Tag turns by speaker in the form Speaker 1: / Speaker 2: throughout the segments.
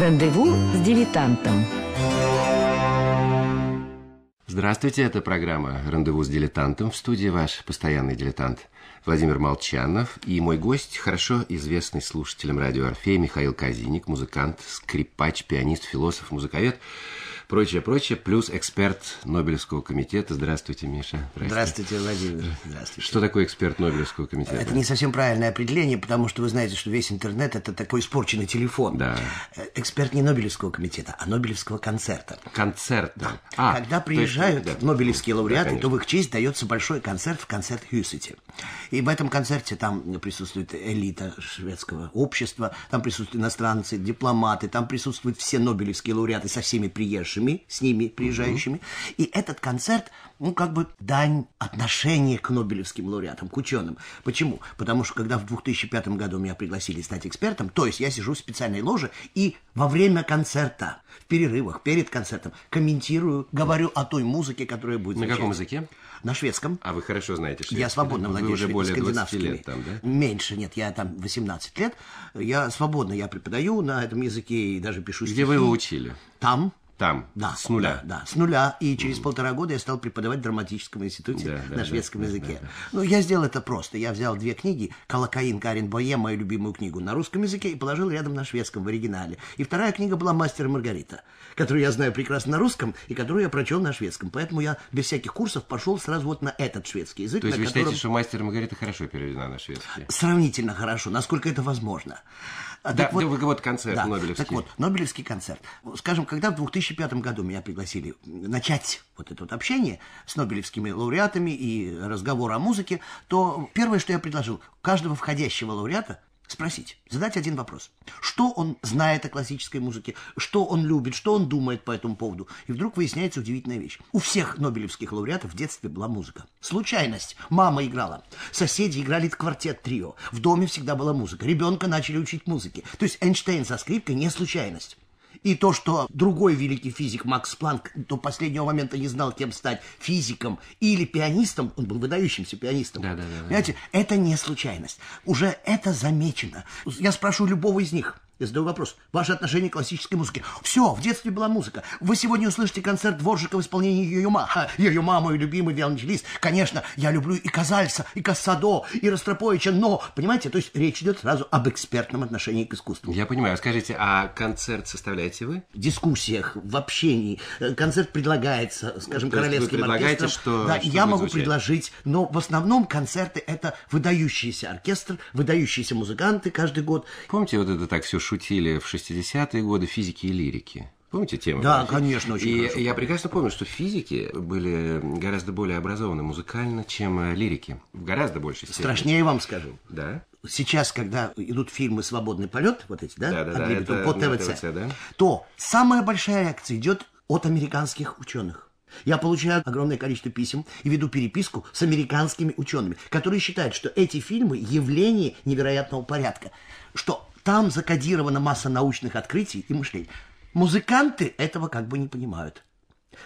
Speaker 1: Рандеву с дилетантом. Здравствуйте, это программа «Рандеву с дилетантом». В студии ваш постоянный дилетант Владимир Молчанов и мой гость, хорошо известный слушателям радио «Орфея» Михаил Казиник, музыкант, скрипач, пианист, философ, музыковед – прочее, прочее, плюс эксперт Нобелевского комитета. Здравствуйте, Миша. Здрасте.
Speaker 2: Здравствуйте, Владимир. Здравствуйте. Что
Speaker 1: такое эксперт Нобелевского комитета? Это не совсем
Speaker 2: правильное определение, потому что вы знаете, что весь интернет это такой испорченный телефон. Да. Э, эксперт не Нобелевского комитета, а Нобелевского концерта. Концерта. Да. А, Когда приезжают есть, да. нобелевские лауреаты, да, то в их честь дается большой концерт в концерт Хьюсити. И в этом концерте там присутствует элита шведского общества, там присутствуют иностранцы, дипломаты, там присутствуют все нобелевские лауреаты со всеми приезжими нашими, с ними приезжающими. Угу. И этот концерт, ну, как бы дань отношения к Нобелевским лауреатам, к ученым. Почему? Потому что когда в 2005 году меня пригласили стать экспертом, то есть я сижу в специальной ложе и во время концерта, в перерывах, перед концертом, комментирую, говорю о той музыке, которая будет. На звучать. каком
Speaker 1: языке? На шведском. А вы хорошо знаете шведский? Я свободно владею уже более скандинавскими. лет там, да?
Speaker 2: Меньше, нет, я там 18 лет. Я свободно, я преподаю на этом языке и даже пишу стихи. Где вы его учили? Там, там, да, с нуля. Да, да, с нуля. И через mm. полтора года я стал преподавать в драматическом институте да, на да, шведском да, языке. Да, да. Ну, я сделал это просто. Я взял две книги, «Колокаин» Карен Бое, мою любимую книгу, на русском языке, и положил рядом на шведском в оригинале. И вторая книга была «Мастер и Маргарита», которую я знаю прекрасно на русском, и которую я прочел на шведском. Поэтому я без всяких курсов пошел сразу вот на этот шведский язык. То есть вы котором... считаете, что «Мастер и Маргарита» хорошо переведена на шведский? Сравнительно хорошо, насколько это возможно. А, да, вот, вот концерт да, Нобелевский. Так вот, Нобелевский концерт. Скажем, когда в 2005 году меня пригласили начать вот это вот общение с нобелевскими лауреатами и разговор о музыке, то первое, что я предложил, каждого входящего лауреата – Спросить, задать один вопрос. Что он знает о классической музыке, что он любит, что он думает по этому поводу. И вдруг выясняется удивительная вещь. У всех нобелевских лауреатов в детстве была музыка. Случайность. Мама играла, соседи играли квартет трио, в доме всегда была музыка, ребенка начали учить музыке. То есть Эйнштейн со скрипкой не случайность. И то, что другой великий физик Макс Планк до последнего момента не знал, кем стать физиком или пианистом, он был выдающимся пианистом. Да, да, да, Понимаете, да. это не случайность. Уже это замечено. Я спрошу любого из них. Я задаю вопрос. Ваше отношение к классической музыке. Все, в детстве была музыка. Вы сегодня услышите концерт Дворжика в исполнении Йоюма. мама. Ее мой любимый виолончелист. Конечно, я люблю и Казальца, и Кассадо, и Ростроповича, но, понимаете, то есть речь идет сразу об экспертном отношении к искусству.
Speaker 1: Я понимаю. А скажите, а концерт
Speaker 2: составляете вы? В дискуссиях, в общении. Концерт предлагается, скажем, ну, королевским вы оркестром. Что, да, что я могу звучать? предложить, но в основном концерты это выдающийся оркестр, выдающиеся музыканты каждый год. Помните вот это так все шутили в 60-е годы
Speaker 1: физики и лирики. Помните тему? Да, физики? конечно, очень И хорошо. я прекрасно помню, что физики были гораздо более образованы музыкально, чем э, лирики. В гораздо большей степени. Страшнее
Speaker 2: вам скажу. Да. Сейчас, когда идут фильмы «Свободный полет», вот эти, да? Да, да, да. Это по ТВЦ, ТВЦ да? то самая большая реакция идет от американских ученых. Я получаю огромное количество писем и веду переписку с американскими учеными, которые считают, что эти фильмы явление невероятного порядка, что там закодирована масса научных открытий и мышлений. Музыканты этого как бы не понимают.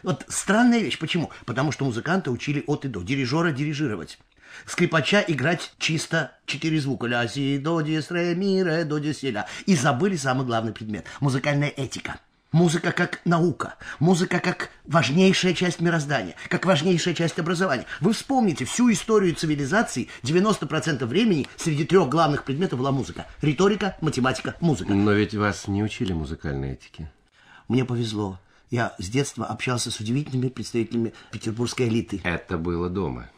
Speaker 2: Вот странная вещь. Почему? Потому что музыканты учили от и до. Дирижера дирижировать. Скрипача играть чисто четыре звука. Ля, си, до, дис, ре, ми, ре, до, дис, ля. И забыли самый главный предмет. Музыкальная этика. Музыка как наука, музыка как важнейшая часть мироздания, как важнейшая часть образования. Вы вспомните всю историю цивилизации, 90% времени среди трех главных предметов была музыка. Риторика, математика, музыка. Но ведь вас не учили музыкальной этике. Мне повезло. Я с детства общался с удивительными представителями петербургской элиты.
Speaker 1: Это было дома.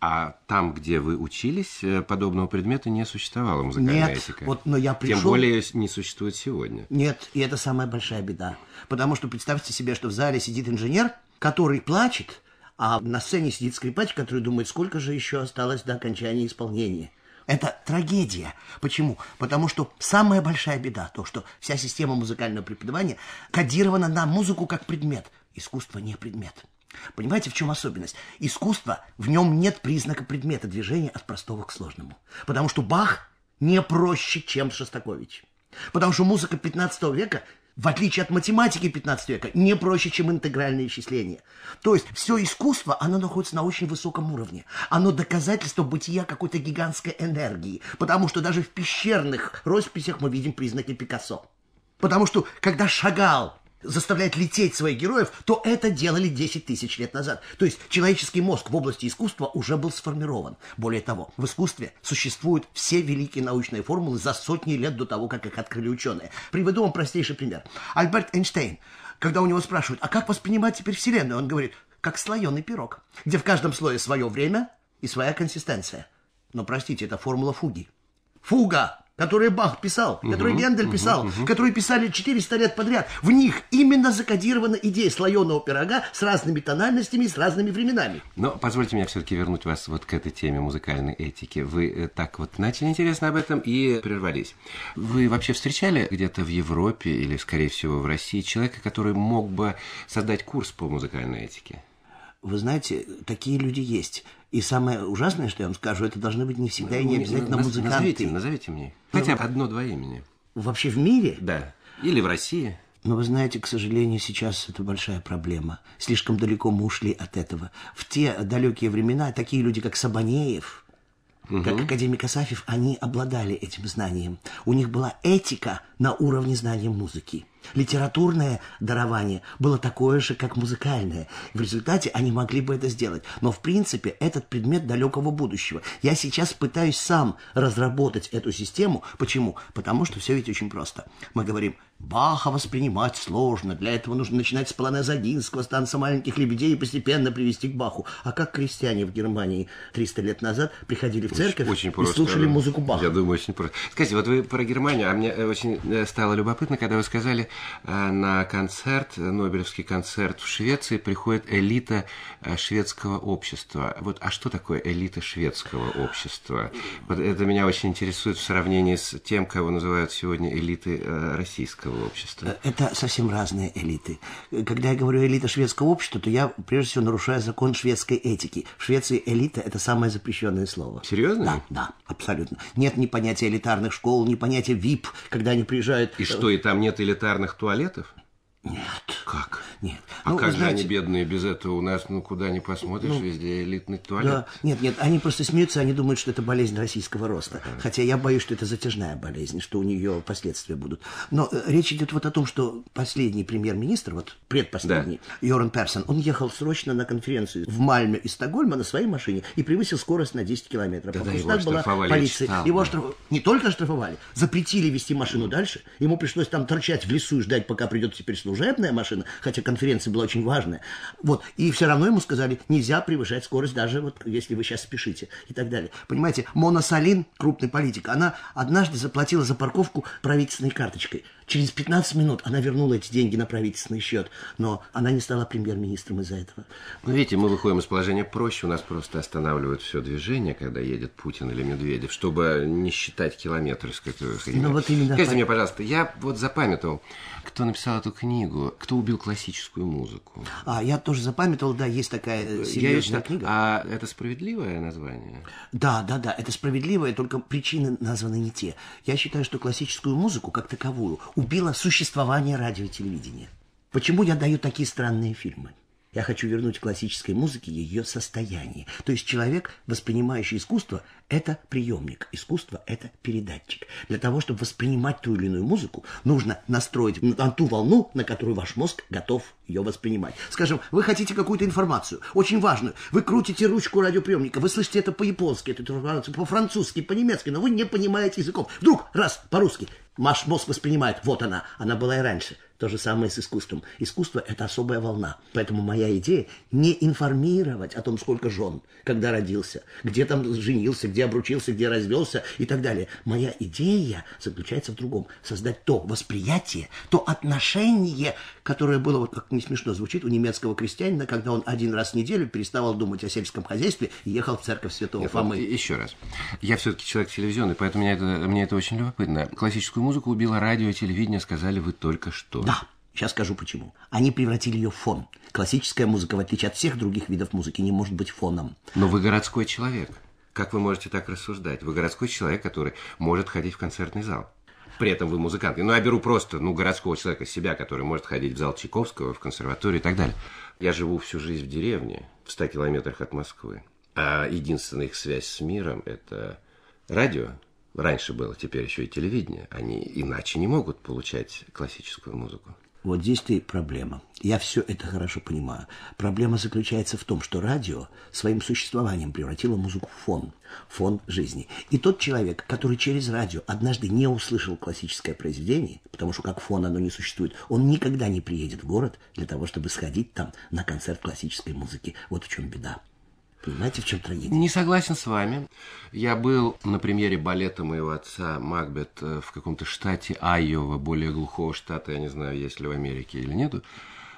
Speaker 1: А там, где вы учились, э, подобного предмета не существовало музыкальная Нет, этика. Вот, но я пришел... Тем более не существует сегодня.
Speaker 2: Нет, и это самая большая беда. Потому что представьте себе, что в зале сидит инженер, который плачет, а на сцене сидит скрипач, который думает, сколько же еще осталось до окончания исполнения. Это трагедия. Почему? Потому что самая большая беда то, что вся система музыкального преподавания кодирована на музыку как предмет. Искусство не предмет. Понимаете, в чем особенность? Искусство, в нем нет признака предмета движения от простого к сложному. Потому что Бах не проще, чем Шостакович. Потому что музыка 15 века, в отличие от математики 15 века, не проще, чем интегральное исчисление. То есть все искусство, оно находится на очень высоком уровне. Оно доказательство бытия какой-то гигантской энергии. Потому что даже в пещерных росписях мы видим признаки Пикассо. Потому что когда Шагал заставляет лететь своих героев, то это делали 10 тысяч лет назад. То есть человеческий мозг в области искусства уже был сформирован. Более того, в искусстве существуют все великие научные формулы за сотни лет до того, как их открыли ученые. Приведу вам простейший пример. Альберт Эйнштейн, когда у него спрашивают, а как воспринимать теперь Вселенную, он говорит, как слоеный пирог, где в каждом слое свое время и своя консистенция. Но, простите, это формула фуги. Фуга! которые Бах писал, угу, которые Гендель писал, угу, угу. которые писали 400 лет подряд. В них именно закодирована идея слоеного пирога с разными тональностями с разными временами.
Speaker 1: Но позвольте мне все-таки вернуть вас вот к этой теме музыкальной этики. Вы э, так вот начали интересно об этом и прервались. Вы вообще встречали где-то в Европе или, скорее всего,
Speaker 2: в России человека, который мог бы создать курс по музыкальной этике? Вы знаете, такие люди есть. И самое ужасное, что я вам скажу, это должны быть не всегда ну, и не ну, обязательно ну, музыканты. Назовите,
Speaker 1: назовите мне.
Speaker 2: Хотя бы одно-два имени. Вообще в мире? Да. Или в России. Но вы знаете, к сожалению, сейчас это большая проблема. Слишком далеко мы ушли от этого. В те далекие времена такие люди, как Сабанеев, угу. как академик Асафьев, они обладали этим знанием. У них была этика на уровне знания музыки. Литературное дарование было такое же, как музыкальное. В результате они могли бы это сделать. Но, в принципе, этот предмет далекого будущего. Я сейчас пытаюсь сам разработать эту систему. Почему? Потому что все ведь очень просто. Мы говорим, Баха воспринимать сложно. Для этого нужно начинать с плана Задинского, с танца маленьких лебедей и постепенно привести к Баху. А как крестьяне в Германии 300 лет назад приходили в церковь очень, очень и просто, слушали музыку
Speaker 1: Баха? Я думаю, очень просто. Скажите, вот вы про Германию, а мне э, очень э, стало любопытно, когда вы сказали, э, на концерт, Нобелевский концерт в Швеции приходит элита шведского общества. Вот, а что такое элита шведского общества? Вот это меня очень интересует в сравнении с тем, кого называют сегодня элиты российского шведского общества?
Speaker 2: Э, это совсем разные элиты. Когда я говорю элита шведского общества, то я прежде всего нарушаю закон шведской этики. В Швеции элита – это самое запрещенное слово. Серьезно? Да, да, абсолютно. Нет ни понятия элитарных школ, ни понятия VIP, когда они приезжают... И э, что,
Speaker 1: и там нет элитарных туалетов? Нет.
Speaker 2: Как? Нет. А ну, как знаете... же они
Speaker 1: бедные без этого? У нас, ну, куда не посмотришь, ну, везде элитный туалет. Да.
Speaker 2: Нет, нет, они просто смеются, они думают, что это болезнь российского роста. Ага. Хотя я боюсь, что это затяжная болезнь, что у нее последствия будут. Но э, речь идет вот о том, что последний премьер-министр, вот предпоследний, да. Йоран Персон, он ехал срочно на конференцию в Мальме и Стокгольма на своей машине и превысил скорость на 10 километров. Да, а да, его штрафовали. полиция. Читал, его да. штраф... не только штрафовали, запретили вести машину дальше. Ему пришлось там торчать в лесу и ждать, пока придет теперь служебная машина, хотя конференция была очень важная. Вот. И все равно ему сказали, нельзя превышать скорость, даже вот если вы сейчас спешите и так далее. Понимаете, Мона Салин, крупный политик, она однажды заплатила за парковку правительственной карточкой – Через 15 минут она вернула эти деньги на правительственный счет, но она не стала премьер-министром из-за этого. Ну, видите, мы выходим из
Speaker 1: положения проще. У нас просто останавливают все движение, когда едет Путин или Медведев, чтобы не считать километры с которых Ну, вот именно. Скажите мне, пожалуйста, я вот запамятовал, кто написал эту книгу, кто убил классическую музыку.
Speaker 2: А, я тоже запамятовал, да, есть такая серьезная я книга. А это справедливое название? Да, да, да, это справедливое, только причины названы не те. Я считаю, что классическую музыку, как таковую, убило существование радио и телевидения. Почему я даю такие странные фильмы? Я хочу вернуть классической музыке ее состояние. То есть человек, воспринимающий искусство, это приемник. Искусство – это передатчик. Для того, чтобы воспринимать ту или иную музыку, нужно настроить на ту волну, на которую ваш мозг готов ее воспринимать. Скажем, вы хотите какую-то информацию, очень важную. Вы крутите ручку радиоприемника, вы слышите это по-японски, это по-французски, по-немецки, но вы не понимаете языком. Вдруг, раз, по-русски – Маш мозг воспринимает, вот она, она была и раньше. То же самое с искусством. Искусство – это особая волна. Поэтому моя идея – не информировать о том, сколько жен, когда родился, где там женился, где обручился, где развелся и так далее. Моя идея заключается в другом – создать то восприятие, то отношение, которое было, вот как не смешно звучит, у немецкого крестьянина, когда он один раз в неделю переставал думать о сельском хозяйстве и ехал в церковь Святого Я Фомы. Еще раз.
Speaker 1: Я все-таки человек телевизионный, поэтому мне это, мне это очень любопытно. Классическую музыку убило радио, телевидение, сказали вы только что. Да,
Speaker 2: сейчас скажу почему. Они превратили ее в фон. Классическая музыка, в отличие от всех других видов музыки, не может быть фоном.
Speaker 1: Но вы городской человек. Как вы можете так рассуждать? Вы городской человек, который может ходить в концертный зал. При этом вы музыкант. Ну, я беру просто, ну, городского человека себя, который может ходить в зал Чайковского, в консерваторию и так далее. Я живу всю жизнь в деревне, в 100 километрах от Москвы. А единственная их связь с миром – это радио Раньше было, теперь еще и телевидение. Они иначе не могут получать классическую музыку.
Speaker 2: Вот здесь то и проблема. Я все это хорошо понимаю. Проблема заключается в том, что радио своим существованием превратило музыку в фон, фон жизни. И тот человек, который через радио однажды не услышал классическое произведение, потому что как фон оно не существует, он никогда не приедет в город для того, чтобы сходить там на концерт классической музыки. Вот в чем беда. Знаете, в чем трагедия?
Speaker 1: Не согласен с вами. Я был на премьере балета моего отца Макбет в каком-то штате Айова, более глухого штата, я не знаю, есть ли в Америке или нету.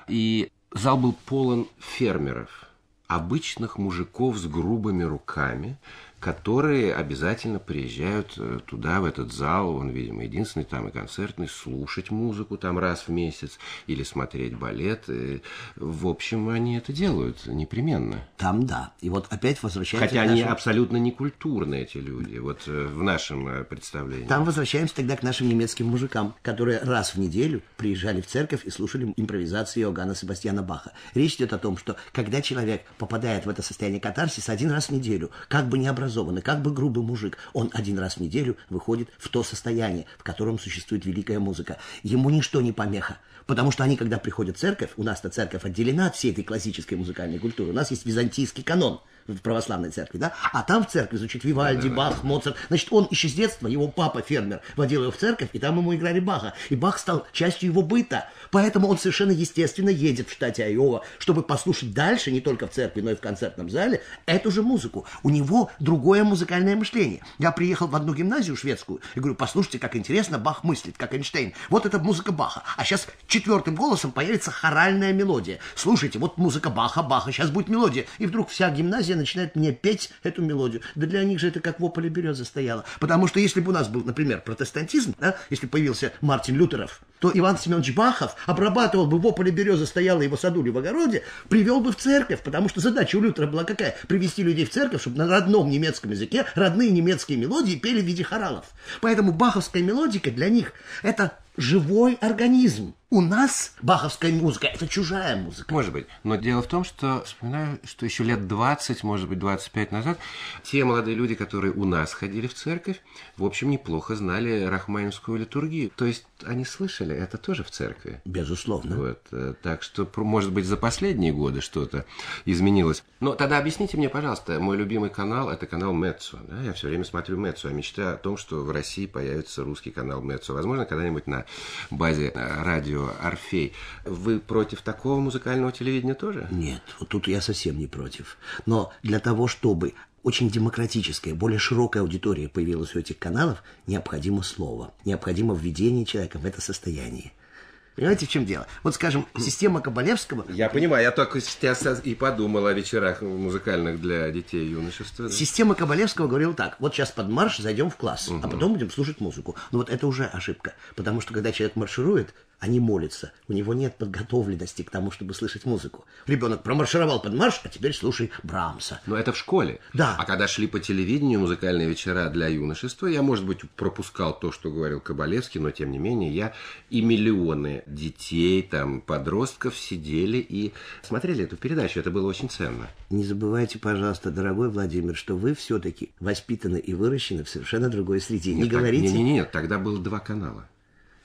Speaker 1: И зал был полон фермеров, обычных мужиков с грубыми руками, которые обязательно приезжают э, туда, в этот зал, он, видимо, единственный там и концертный, слушать музыку там раз в месяц или смотреть балет. Э, в общем, они это делают непременно. Там да. И вот опять возвращаемся... Хотя нашим... они абсолютно не культурные, эти люди, вот э, в нашем
Speaker 2: представлении. Там возвращаемся тогда к нашим немецким мужикам, которые раз в неделю приезжали в церковь и слушали импровизации Иоганна Себастьяна Баха. Речь идет о том, что когда человек попадает в это состояние катарсиса один раз в неделю, как бы не образовался образованный, как бы грубый мужик, он один раз в неделю выходит в то состояние, в котором существует великая музыка. Ему ничто не помеха, потому что они, когда приходят в церковь, у нас-то церковь отделена от всей этой классической музыкальной культуры, у нас есть византийский канон – в православной церкви, да? А там в церкви звучит Вивальди, Бах, Моцарт. Значит, он еще с детства, его папа, фермер, водил его в церковь, и там ему играли Баха. И Бах стал частью его быта. Поэтому он совершенно естественно едет в штате Айова, чтобы послушать дальше, не только в церкви, но и в концертном зале, эту же музыку. У него другое музыкальное мышление. Я приехал в одну гимназию шведскую и говорю, послушайте, как интересно Бах мыслит, как Эйнштейн. Вот это музыка Баха. А сейчас четвертым голосом появится хоральная мелодия. Слушайте, вот музыка Баха, Баха, сейчас будет мелодия. И вдруг вся гимназия начинает мне петь эту мелодию. Да для них же это как вопль березы стояло. Потому что если бы у нас был, например, протестантизм, да, если появился Мартин Лютеров, то Иван Семенович Бахов обрабатывал бы вопль березы стояла его садули в огороде, привел бы в церковь, потому что задача у Лютера была какая? Привести людей в церковь, чтобы на родном немецком языке родные немецкие мелодии пели в виде хоралов. Поэтому баховская мелодика для них – это живой организм. У нас баховская музыка – это чужая музыка.
Speaker 1: Может быть. Но дело в том, что, вспоминаю, что еще лет 20, может быть, 25 назад, те молодые люди, которые у нас ходили в церковь, в общем, неплохо знали рахманинскую литургию. То есть они слышали это тоже в церкви. Безусловно. Вот. Э, так что, может быть, за последние годы что-то изменилось. Но тогда объясните мне, пожалуйста, мой любимый канал – это канал Мецо. Да? Я все время смотрю Мецо. Я а мечтаю о том, что в России появится русский канал Мецо. Возможно, когда-нибудь на базе э, радио Гумилеву «Орфей». Вы против такого музыкального телевидения тоже?
Speaker 2: Нет, вот тут я совсем не против. Но для того, чтобы очень демократическая, более широкая аудитория появилась у этих каналов, необходимо слово, необходимо введение человека в это состояние. Понимаете, в чем дело? Вот, скажем, система Кабалевского...
Speaker 1: Я понимаю, я только сейчас и подумал о вечерах
Speaker 2: музыкальных для детей и юношества. Да? Система Кабалевского говорила так, вот сейчас под марш зайдем в класс, угу. а потом будем слушать музыку. Но ну, вот это уже ошибка, потому что когда человек марширует, они молятся. У него нет подготовленности к тому, чтобы слышать музыку. Ребенок промаршировал под марш, а теперь слушай Брамса.
Speaker 1: Но это в школе. Да. А когда шли по телевидению музыкальные вечера для юношества, я, может быть, пропускал то, что говорил Кабалевский, но тем не менее я и миллионы детей, там, подростков сидели и смотрели эту передачу. Это было очень ценно. Не забывайте,
Speaker 2: пожалуйста, дорогой Владимир, что вы все-таки воспитаны и выращены в совершенно другой среде. Нет, не так, говорите... Нет, нет,
Speaker 1: нет, тогда было два канала.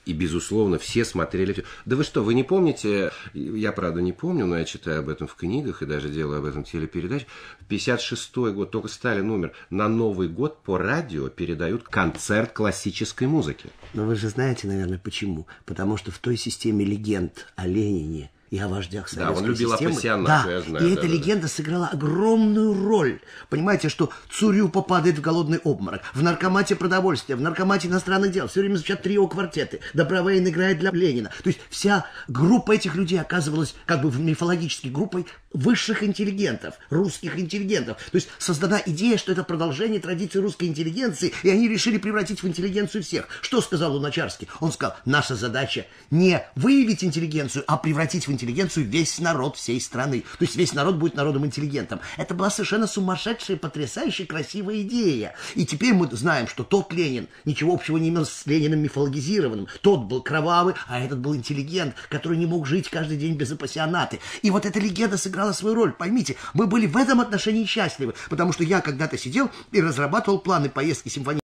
Speaker 1: И, безусловно, все смотрели Да вы что, вы не помните, я, правда, не помню, но я читаю об этом в книгах и даже делаю об этом телепередачу. В 56-й год, только Сталин умер на Новый год по радио передают концерт
Speaker 2: классической музыки. Но вы же знаете, наверное, почему. Потому что в той системе легенд о Ленине, и о вождях советской Да, он любил системы. пассионаж, да. я знаю. И да, эта да, легенда да. сыграла огромную роль. Понимаете, что Цурю попадает в голодный обморок, в наркомате продовольствия, в наркомате иностранных дел. Все время звучат трио квартеты. Добровейн играет для Ленина. То есть вся группа этих людей оказывалась как бы мифологической группой высших интеллигентов, русских интеллигентов. То есть создана идея, что это продолжение традиции русской интеллигенции, и они решили превратить в интеллигенцию всех. Что сказал Луначарский? Он сказал, наша задача не выявить интеллигенцию, а превратить в интеллигенцию весь народ всей страны. То есть весь народ будет народом интеллигентом. Это была совершенно сумасшедшая, потрясающая, красивая идея. И теперь мы знаем, что тот Ленин ничего общего не имел с Лениным мифологизированным. Тот был кровавый, а этот был интеллигент, который не мог жить каждый день без апассионаты. И вот эта легенда сыграла играло свою роль, поймите. Мы были в этом отношении счастливы, потому что я когда-то сидел и разрабатывал планы поездки симфонии